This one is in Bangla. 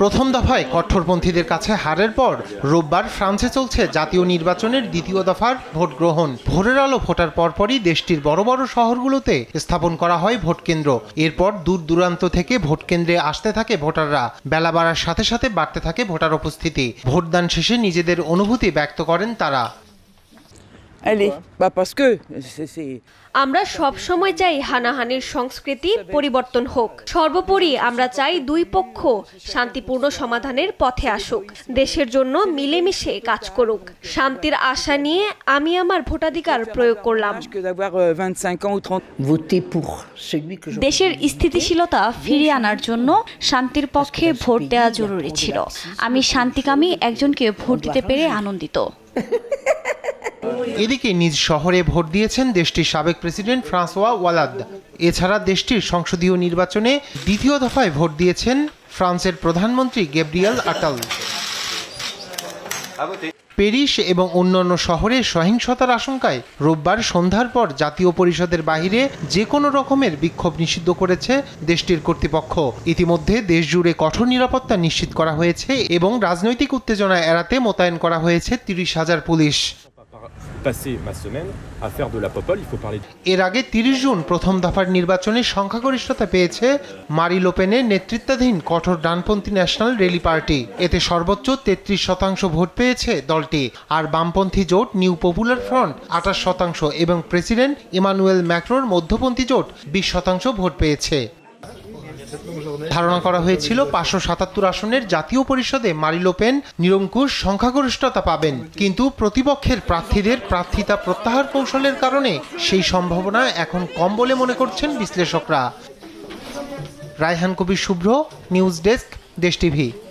প্রথম দফায় কঠোরপন্থীদের কাছে হারের পর রোববার ফ্রান্সে চলছে জাতীয় নির্বাচনের দ্বিতীয় দফার ভোট গ্রহণ ভোরের আলো ফোটার পরপরই দেশটির বড় বড় শহরগুলোতে স্থাপন করা হয় ভোট কেন্দ্র এরপর দূর দূরান্ত থেকে ভোট কেন্দ্রে আসতে থাকে ভোটাররা বেলা বাড়ার সাথে সাথে বাড়তে থাকে ভোটার উপস্থিতি ভোটদান শেষে নিজেদের অনুভূতি ব্যক্ত করেন তারা Allez, bah parce que c'est আমরা সব সময় চাই হানাহানির সংস্কৃতি পরিবর্তন হোক সর্বোপরি আমরা চাই দুই পক্ষ শান্তিপূর্ণ সমাধানের পথে আসুক দেশের জন্য মিলেমিশে কাজ করুক শান্তির আশা নিয়ে আমি আমার ভোটাধিকার প্রয়োগ করলাম euh, দেশের স্থিতিশীলতা ফিরিয়ে আনার জন্য শান্তির পক্ষে ভোট দেওয়া জরুরি ছিল আমি শান্তিকামী একজনকে ভোট দিতে পেরে আনন্দিত এদিকে নিজ শহরে ভোট দিয়েছেন দেশটির সাবেক প্রেসিডেন্ট ফ্রান্সোয়া ওয়ালাদ এছাড়া দেশটির সংসদীয় নির্বাচনে দ্বিতীয় দফায় ভোট দিয়েছেন ফ্রান্সের প্রধানমন্ত্রী গেব্রিয়াল আটাল প্যারিস এবং অন্যান্য শহরে সহিংসতার আশঙ্কায় রোববার সন্ধ্যার পর জাতীয় পরিষদের বাহিরে যে কোনো রকমের বিক্ষোভ নিষিদ্ধ করেছে দেশটির কর্তৃপক্ষ ইতিমধ্যে দেশজুড়ে কঠোর নিরাপত্তা নিশ্চিত করা হয়েছে এবং রাজনৈতিক উত্তেজনা এড়াতে মোতায়েন করা হয়েছে তিরিশ হাজার পুলিশ এর আগে তিরিশ জুন প্রথম দফার নির্বাচনে সংখ্যাগরিষ্ঠতা পেয়েছে মারি লোপেনের নেতৃত্বাধীন কঠোর ডানপন্থী ন্যাশনাল রেলি পার্টি এতে সর্বোচ্চ তেত্রিশ শতাংশ ভোট পেয়েছে দলটি আর বামপন্থী জোট নিউ পপুলার ফ্রন্ট আঠাশ শতাংশ এবং প্রেসিডেন্ট ইমানুয়েল ম্যাক্রোর মধ্যপন্থী জোট বিশ শতাংশ ভোট পেয়েছে ধারণা করা হয়েছিল পাঁচশো সাতাত্তর আসনের জাতীয় পরিষদে মারিলোপেন নিরঙ্কুশ সংখ্যাগরিষ্ঠতা পাবেন কিন্তু প্রতিপক্ষের প্রার্থীদের প্রার্থিতা প্রত্যাহার কৌশলের কারণে সেই সম্ভাবনা এখন কম বলে মনে করছেন বিশ্লেষকরা Raihan Kabir Shubhra news desk Desh TV